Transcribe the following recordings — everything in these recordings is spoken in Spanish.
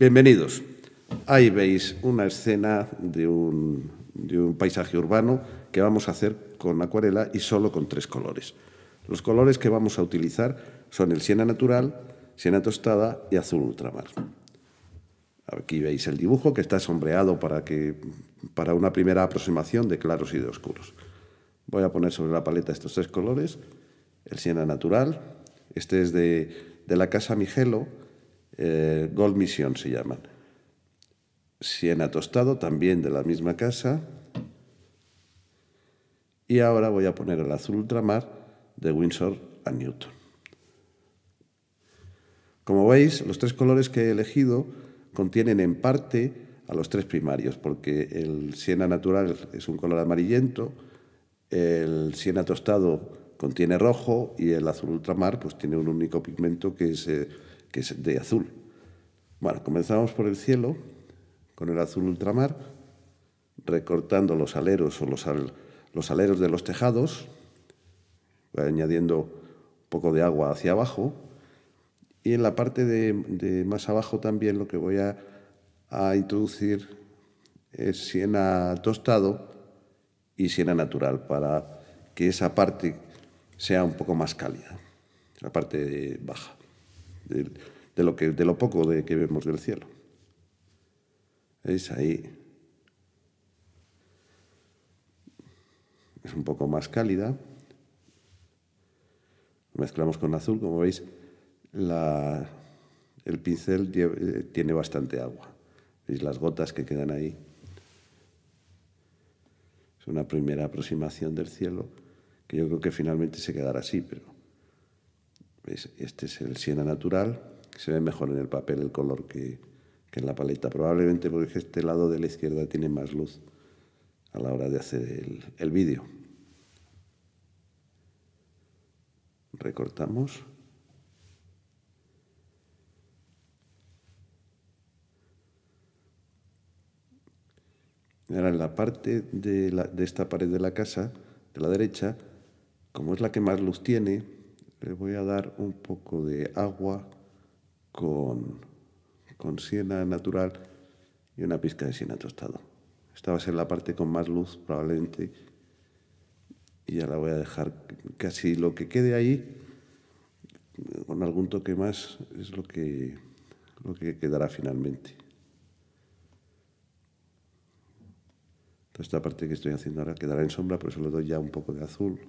Bienvenidos. Ahí veis una escena de un, paisaje urbano que vamos a hacer con acuarela y solo con tres colores. Los colores que vamos a utilizar son el siena natural, siena tostada y azul ultramar. Aquí veis el dibujo que está sombreado para, que, para una primera aproximación de claros y de oscuros. Voy a poner sobre la paleta estos tres colores. El siena natural, este es de, de la casa Migelo, eh, Gold Mission se llaman. Siena tostado, también de la misma casa. Y ahora voy a poner el azul ultramar de Windsor a Newton. Como veis, los tres colores que he elegido contienen en parte a los tres primarios, porque el siena natural es un color amarillento, el siena tostado contiene rojo y el azul ultramar pues tiene un único pigmento que es eh, que es de azul. Bueno, comenzamos por el cielo, con el azul ultramar, recortando los aleros o los, los aleros de los tejados, añadiendo un poco de agua hacia abajo. Y en la parte de, más abajo también lo que voy a, a introducir es siena tostado y siena natural para que esa parte sea un poco más cálida, la parte baja de, lo, que, de lo poco de que vemos del cielo. Es ahí. Es un poco más cálida. mezclamos con azul, como veis, la, el pincel eh, tiene bastante agua. ¿Veis las gotas que quedan ahí? Es una primera aproximación del cielo que yo creo que finalmente se quedará así, pero este es el siena natural. Se ve mejor en el papel el color que, en la paleta. Probablemente porque este lado de la izquierda tiene más luz a la hora de hacer el, vídeo. Recortamos. Ahora en la parte de esta pared de la casa, de la derecha, como es la que más luz tiene, le voy a dar un poco de agua con, siena natural y una pizca de siena tostado. Esta va a ser la parte con más luz probablemente y ya la voy a dejar casi lo que quede ahí con algún toque más es lo que, lo que quedará finalmente. esta parte que estoy haciendo ahora quedará en sombra, por eso le doy ya un poco de azul.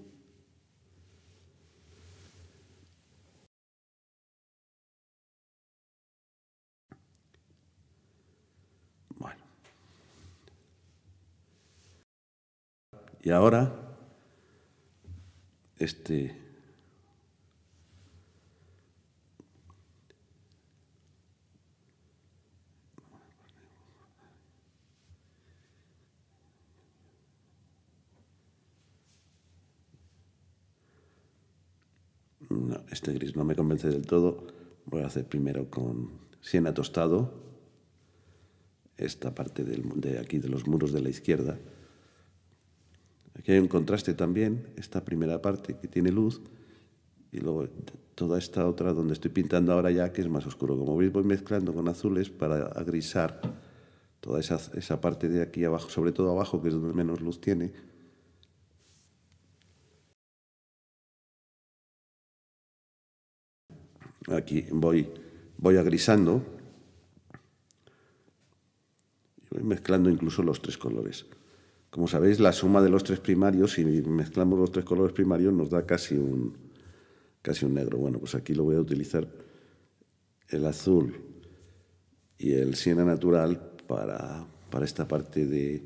Y ahora, este, No, este gris no me convence del todo. Voy a hacer primero con siena tostado, esta parte del, de aquí de los muros de la izquierda. Aquí hay un contraste también, esta primera parte que tiene luz y luego toda esta otra donde estoy pintando ahora ya que es más oscuro. Como veis voy mezclando con azules para agrisar toda esa, parte de aquí abajo, sobre todo abajo que es donde menos luz tiene, aquí voy, voy agrisando y voy mezclando incluso los tres colores. Como sabéis, la suma de los tres primarios, si mezclamos los tres colores primarios, nos da casi un, casi un negro. Bueno, pues aquí lo voy a utilizar el azul y el siena natural para, esta parte de,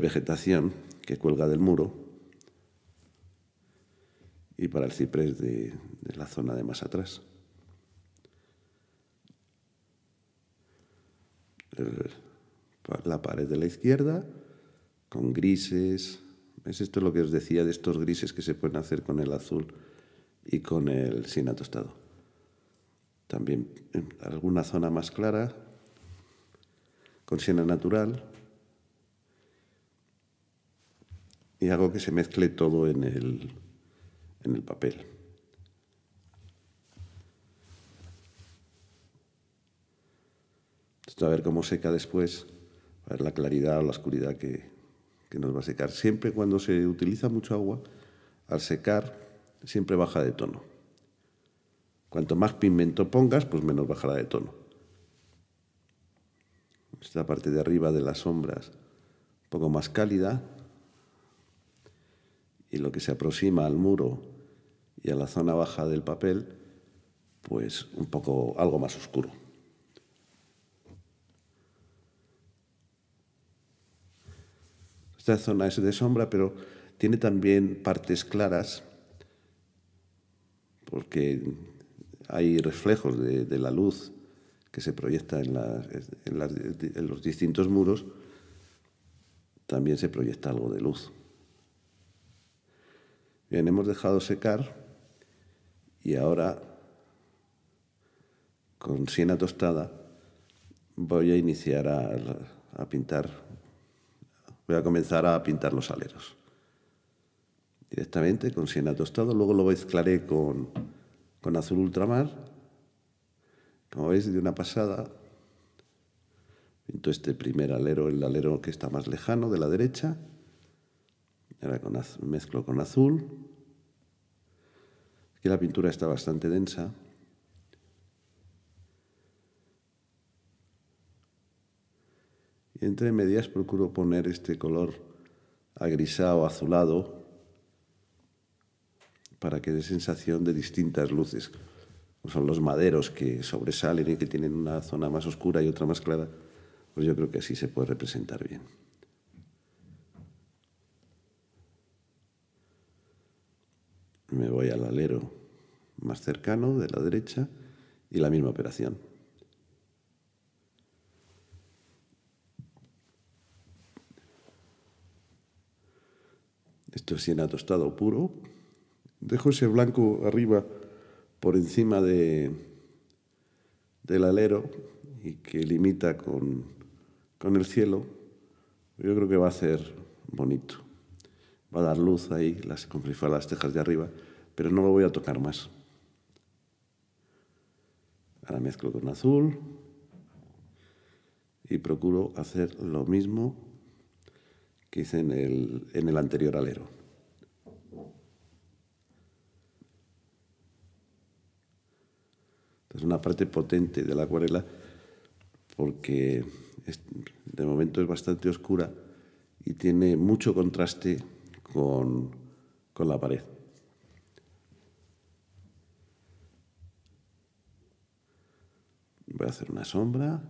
vegetación que cuelga del muro y para el ciprés de, la zona de más atrás. la pared de la izquierda con grises. Es esto lo que os decía de estos grises que se pueden hacer con el azul y con el sina tostado. También en alguna zona más clara, con siena natural. Y hago que se mezcle todo en el, en el papel. Esto a ver cómo seca después, a ver la claridad o la oscuridad que, que nos va a secar. Siempre cuando se utiliza mucho agua, al secar siempre baja de tono. Cuanto más pigmento pongas, pues menos bajará de tono. Esta parte de arriba de las sombras un poco más cálida y lo que se aproxima al muro y a la zona baja del papel, pues un poco algo más oscuro. Pues esta zona es de sombra, pero tiene también partes claras, porque hay reflejos de, la luz que se proyecta en, los distintos muros, también se proyecta algo de luz. Bien, hemos dejado secar y ahora con siena tostada voy a iniciar a pintar voy a comenzar a pintar los aleros. Directamente con siena tostado, luego lo mezclaré con, con azul ultramar. Como veis, de una pasada, pinto este primer alero, el alero que está más lejano de la derecha. Ahora con mezclo con azul. Aquí la pintura está bastante densa, entre medias procuro poner este color agrisado, azulado, para que dé sensación de distintas luces. Pues son los maderos que sobresalen y que tienen una zona más oscura y otra más clara. Pues yo creo que así se puede representar bien. Me voy al alero más cercano de la derecha y la misma operación. Esto es en tostado puro. Dejo ese blanco arriba por encima de, del alero y que limita con, el cielo. Yo creo que va a ser bonito. Va a dar luz ahí, las, las tejas de arriba, pero no lo voy a tocar más. Ahora mezclo con azul y procuro hacer lo mismo que hice en el, anterior alero. Es una parte potente de la acuarela porque de momento es bastante oscura y tiene mucho contraste con la pared. Voy a hacer una sombra.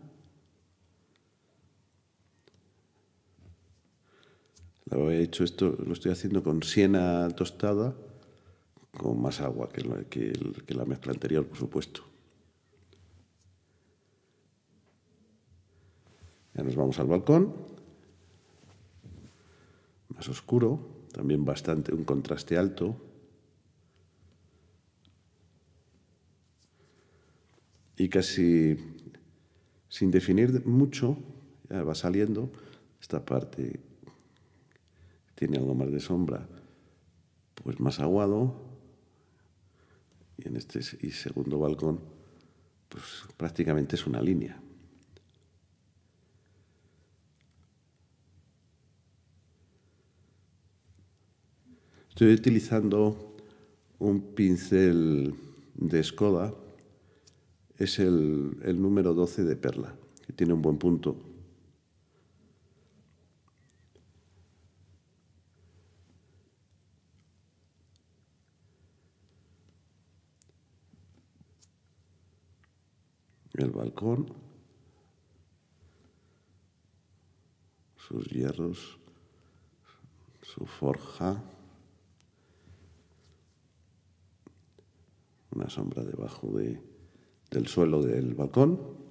Lo he hecho esto, lo estoy haciendo con siena tostada, con más agua que, que la mezcla anterior, por supuesto. Ya nos vamos al balcón, más oscuro, también bastante un contraste alto. Y casi sin definir mucho, ya va saliendo esta parte tiene algo más de sombra, pues más aguado. Y en este y segundo balcón, pues prácticamente es una línea. Estoy utilizando un pincel de Skoda, es el, el número 12 de Perla, que tiene un buen punto. el balcón, sus hierros, su forja, una sombra debajo de, del suelo del balcón.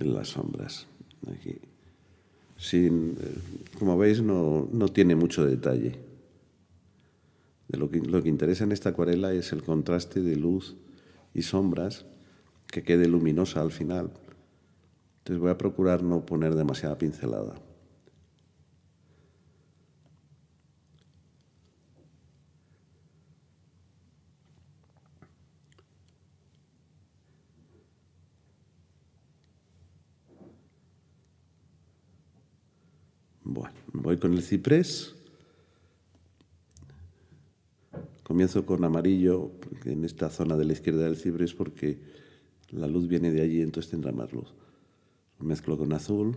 las sombras, aquí. Eh, como veis, no, tiene mucho detalle. lo, que, lo que interesa en esta acuarela es el contraste de luz y sombras, que quede luminosa al final. Entonces voy a procurar no poner demasiada pincelada. Bueno, voy con el ciprés. Comienzo con amarillo en esta zona de la izquierda del ciprés porque la luz viene de allí, entonces tendrá más luz. mezclo con azul.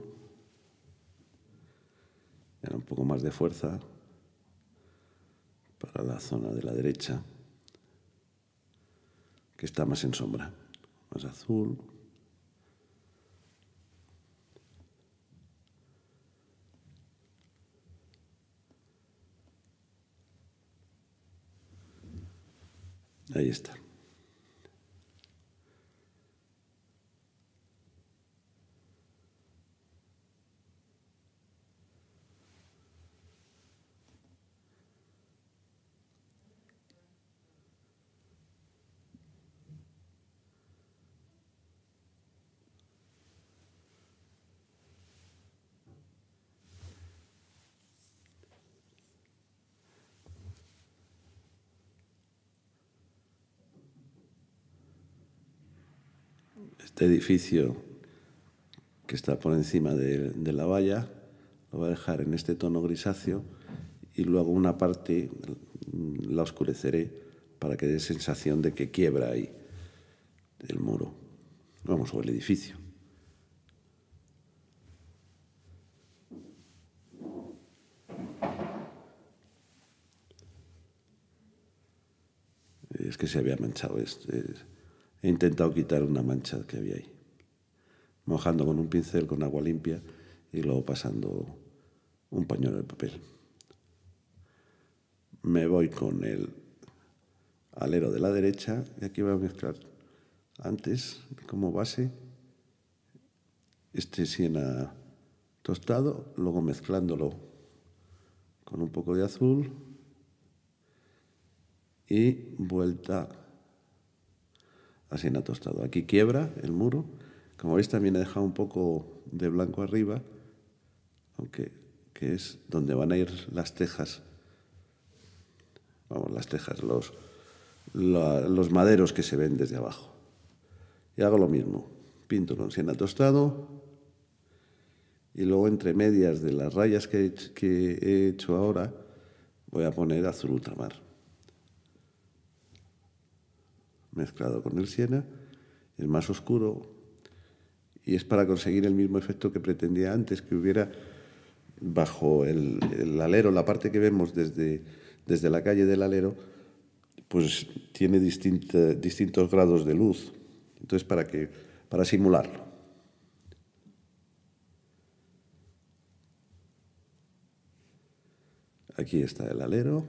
Era un poco más de fuerza para la zona de la derecha, que está más en sombra. Más azul, Ahí está. este edificio que está por encima de, la valla, lo voy a dejar en este tono grisáceo y luego una parte la oscureceré para que dé sensación de que quiebra ahí el muro, vamos, o el edificio. Es que se había manchado este He intentado quitar una mancha que había ahí, mojando con un pincel con agua limpia y luego pasando un pañuelo de papel. Me voy con el alero de la derecha y aquí voy a mezclar antes como base este siena tostado, luego mezclándolo con un poco de azul y vuelta tostado. Aquí quiebra el muro. Como veis, también he dejado un poco de blanco arriba, aunque que es donde van a ir las tejas. Vamos, las tejas, los, los maderos que se ven desde abajo. Y hago lo mismo. Pinto con siena tostado y luego entre medias de las rayas que he hecho ahora voy a poner azul ultramar. mezclado con el siena, es más oscuro y es para conseguir el mismo efecto que pretendía antes, que hubiera bajo el, alero, la parte que vemos desde, desde la calle del alero, pues tiene distintos grados de luz. Entonces, para, que, para simularlo. Aquí está el alero.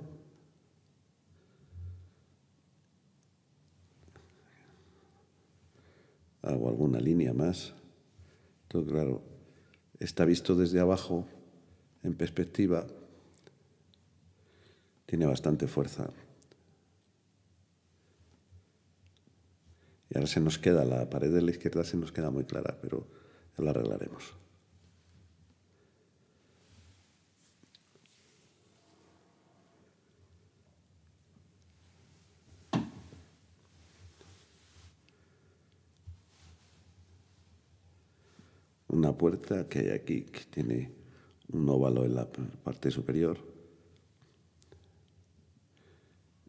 o alguna línea más. todo claro, está visto desde abajo, en perspectiva, tiene bastante fuerza. Y ahora se nos queda, la pared de la izquierda se nos queda muy clara, pero ya la arreglaremos. puerta que hay aquí, que tiene un óvalo en la parte superior.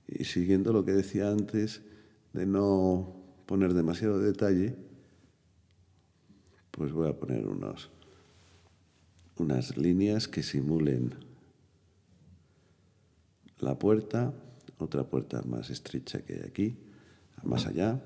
Y siguiendo lo que decía antes de no poner demasiado detalle, pues voy a poner unos, unas líneas que simulen la puerta, otra puerta más estrecha que hay aquí, más allá,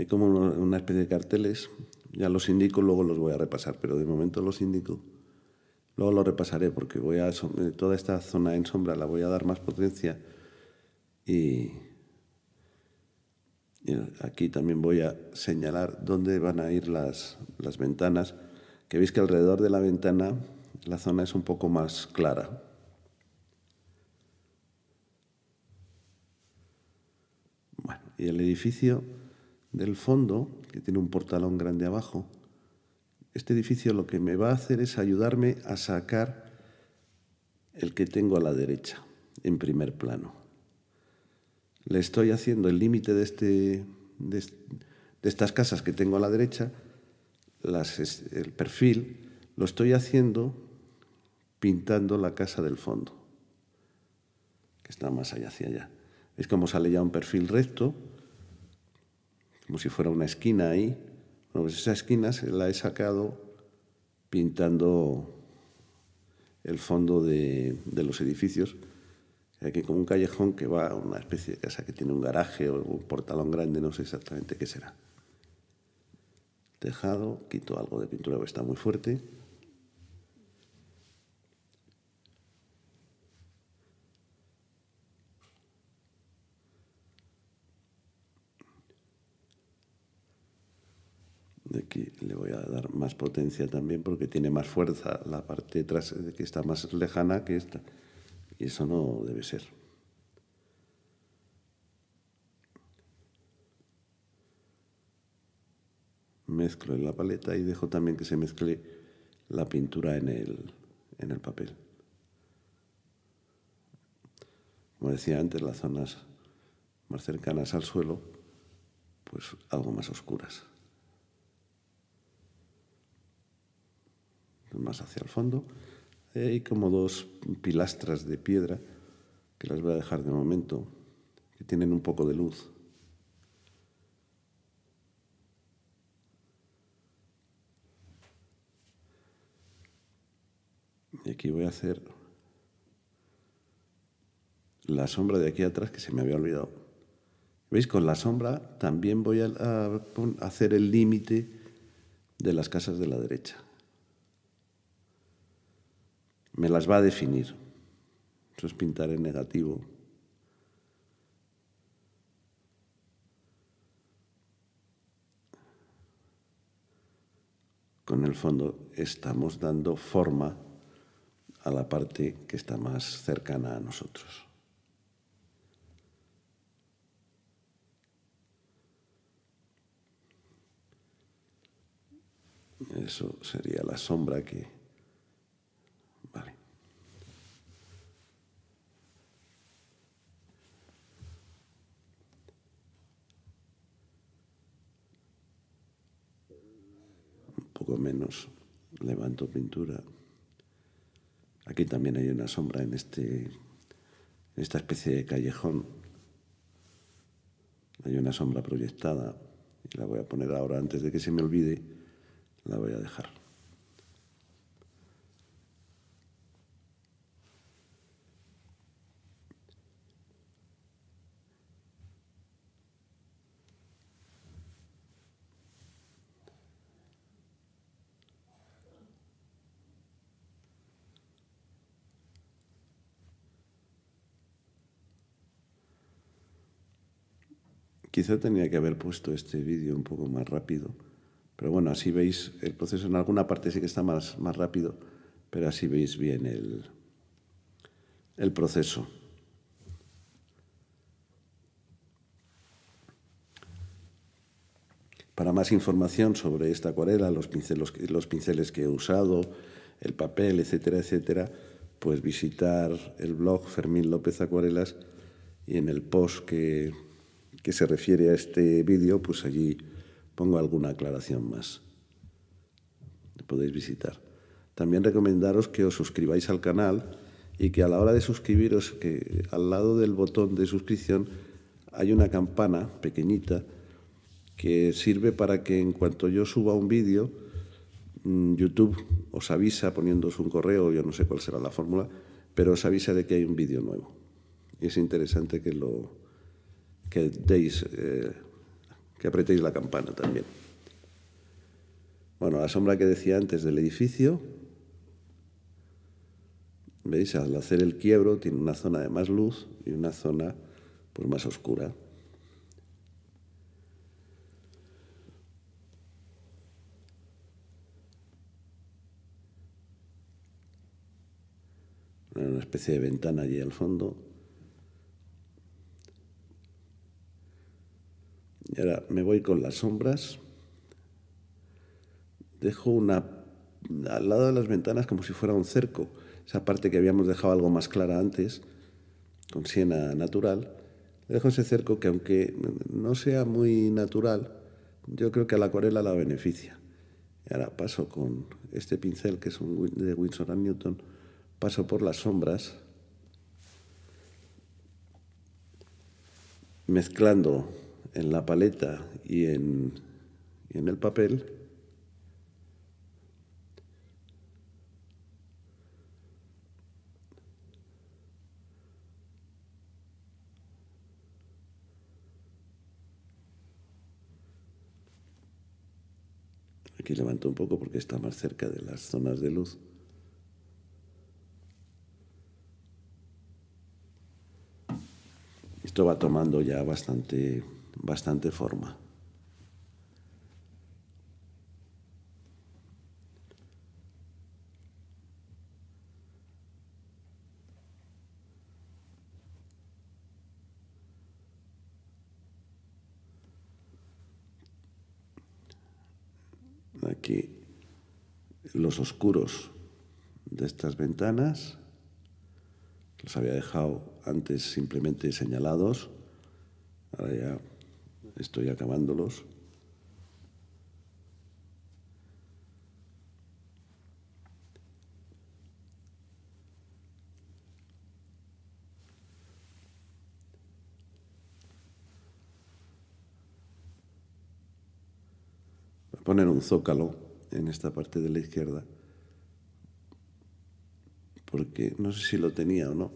hay como una especie de carteles. Ya los indico, luego los voy a repasar, pero de momento los indico. Luego los repasaré porque voy a eh, toda esta zona en sombra la voy a dar más potencia y, aquí también voy a señalar dónde van a ir las, las ventanas, que veis que alrededor de la ventana la zona es un poco más clara. Bueno, y el edificio del fondo, que tiene un portalón grande abajo, este edificio lo que me va a hacer es ayudarme a sacar el que tengo a la derecha, en primer plano. Le estoy haciendo el límite de, este, de, estas casas que tengo a la derecha, el perfil, lo estoy haciendo pintando la casa del fondo, que está más allá hacia allá. Es como sale ya un perfil recto, como si fuera una esquina ahí. pues esa esquina se la he sacado pintando el fondo de, los edificios. Aquí como un callejón que va a una especie de casa que tiene un garaje o un portalón grande, no sé exactamente qué será. Tejado, quito algo de pintura que está muy fuerte. Aquí le voy a dar más potencia también porque tiene más fuerza la parte atrás, que está más lejana que esta. Y eso no debe ser. Mezclo en la paleta y dejo también que se mezcle la pintura en el, en el papel. Como decía antes, las zonas más cercanas al suelo, pues algo más oscuras. más hacia el fondo. Eh, hay como dos pilastras de piedra que las voy a dejar de momento, que tienen un poco de luz. Y aquí voy a hacer la sombra de aquí atrás que se me había olvidado. ¿Veis? Con la sombra también voy a hacer el límite de las casas de la derecha me las va a definir. Eso es pintar en negativo. Con el fondo estamos dando forma a la parte que está más cercana a nosotros. Eso sería la sombra que menos, levanto pintura. Aquí también hay una sombra en, este, en esta especie de callejón. Hay una sombra proyectada y la voy a poner ahora antes de que se me olvide, la voy a dejar. Quizá tenía que haber puesto este vídeo un poco más rápido, pero bueno, así veis el proceso. En alguna parte sí que está más, más rápido, pero así veis bien el, el proceso. Para más información sobre esta acuarela, los pinceles, los pinceles que he usado, el papel, etcétera, etcétera, pues visitar el blog Fermín López Acuarelas y en el post que que se refiere a este vídeo, pues allí pongo alguna aclaración más. Podéis visitar. También recomendaros que os suscribáis al canal y que a la hora de suscribiros, que al lado del botón de suscripción hay una campana pequeñita que sirve para que en cuanto yo suba un vídeo, mm, YouTube os avisa poniéndoos un correo, yo no sé cuál será la fórmula, pero os avisa de que hay un vídeo nuevo. Y es interesante que lo, que deis, eh, que apretéis la campana también. Bueno, la sombra que decía antes del edificio, ¿veis? Al hacer el quiebro tiene una zona de más luz y una zona pues, más oscura. Una especie de ventana allí al fondo. Y ahora me voy con las sombras. Dejo una al lado de las ventanas como si fuera un cerco, esa parte que habíamos dejado algo más clara antes, con siena natural. Dejo ese cerco que aunque no sea muy natural, yo creo que a la acuarela la beneficia. Y ahora paso con este pincel que es un de Winsor Newton, paso por las sombras, mezclando en la paleta y en, en el papel, Aquí levanto un poco porque está más cerca de las zonas de luz. Esto va tomando ya bastante bastante forma. Aquí los oscuros de estas ventanas, los había dejado antes simplemente señalados, ahora ya estoy acabándolos. Voy a poner un zócalo en esta parte de la izquierda, porque no sé si lo tenía o no,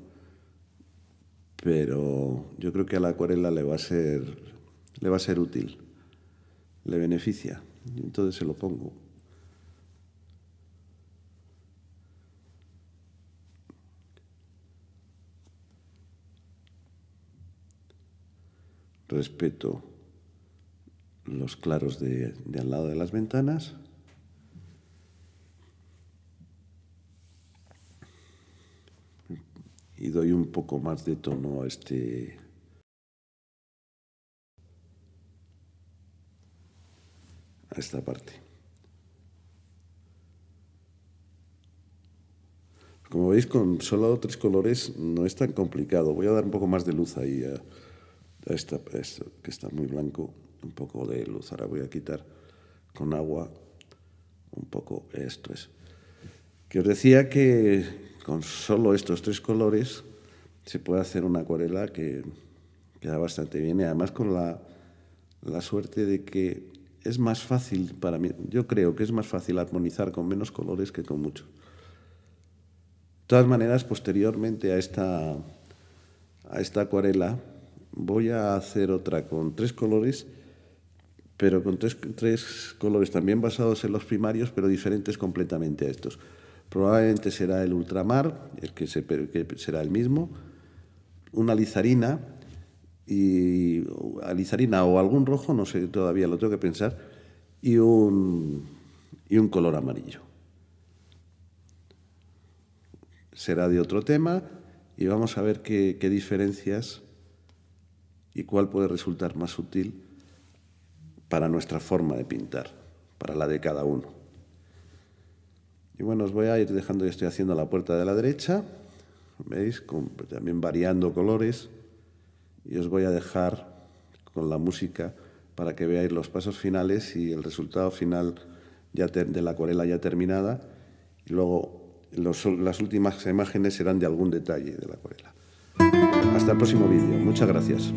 pero yo creo que a la acuarela le va a ser le va a ser útil, le beneficia. entonces se lo pongo. Respeto los claros de al lado de las ventanas. y doy un poco más de tono a este esta parte. Como veis, con solo tres colores no es tan complicado. Voy a dar un poco más de luz ahí a, esta, que está muy blanco, un poco de luz. Ahora voy a quitar con agua un poco esto es. Que os decía que con solo estos tres colores se puede hacer una acuarela que queda bastante bien y además con la, la suerte de que es más fácil para mí, yo creo que es más fácil armonizar con menos colores que con muchos. De todas maneras, posteriormente a esta, a esta acuarela, voy a hacer otra con tres colores, pero con tres, colores también basados en los primarios, pero diferentes completamente a estos. Probablemente será el ultramar, el que, que será el mismo, una lizarina, y alizarina o algún rojo, no sé, todavía lo tengo que pensar, y un, color amarillo. Será de otro tema y vamos a ver qué, diferencias y cuál puede resultar más útil para nuestra forma de pintar, para la de cada uno. Y bueno, os voy a ir dejando, ya estoy haciendo la puerta de la derecha, ¿veis? también variando colores. Y os voy a dejar con la música para que veáis los pasos finales y el resultado final ya de la acuarela ya terminada. Y luego las últimas imágenes serán de algún detalle de la acuarela. Hasta el próximo vídeo. Muchas gracias.